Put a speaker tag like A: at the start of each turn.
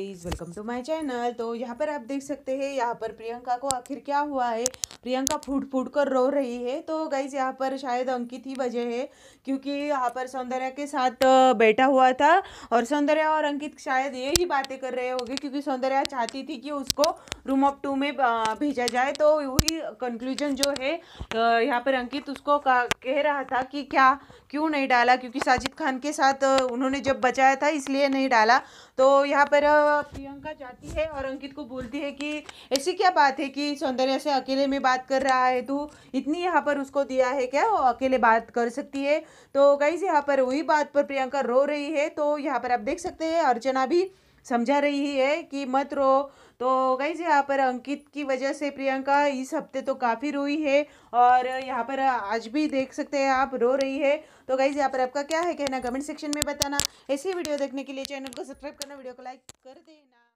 A: please welcome to my channel तो यहाँ पर आप देख सकते हैं यहाँ पर प्रियंका को आखिर क्या हुआ है प्रियंका फूट फूट कर रो रही है तो गाइज यहाँ पर शायद अंकित ही वजह है क्योंकि यहाँ पर सौंदर्या के साथ बैठा हुआ था और सौंदर्या और अंकित शायद ये ही बातें कर रहे होंगे क्योंकि सौंदर्या चाहती थी कि उसको रूम ऑफ टू में भेजा जाए तो वही कंक्लूजन जो है यहाँ पर अंकित उसको कह रहा था कि क्या क्यों नहीं डाला क्योंकि साजिद खान के साथ उन्होंने जब बचाया था इसलिए नहीं डाला तो यहाँ पर
B: प्रियंका जाती
A: है और अंकित को बोलती है कि ऐसी क्या बात है कि सौंदर्य से अकेले में बात कर रहा है तू इतनी यहाँ पर उसको दिया है क्या वो अकेले बात कर सकती है तो कहीं से यहाँ पर वही बात पर प्रियंका रो रही है तो यहाँ पर आप देख सकते हैं अर्चना भी समझा रही है कि मत रो तो जी यहाँ पर अंकित की वजह से प्रियंका इस हफ्ते तो काफ़ी रोई है और यहाँ पर आज भी देख सकते हैं आप रो रही है तो जी यहाँ
C: पर आपका क्या है कहना कमेंट सेक्शन में बताना ऐसी वीडियो देखने के लिए चैनल को सब्सक्राइब करना वीडियो को लाइक
D: कर देना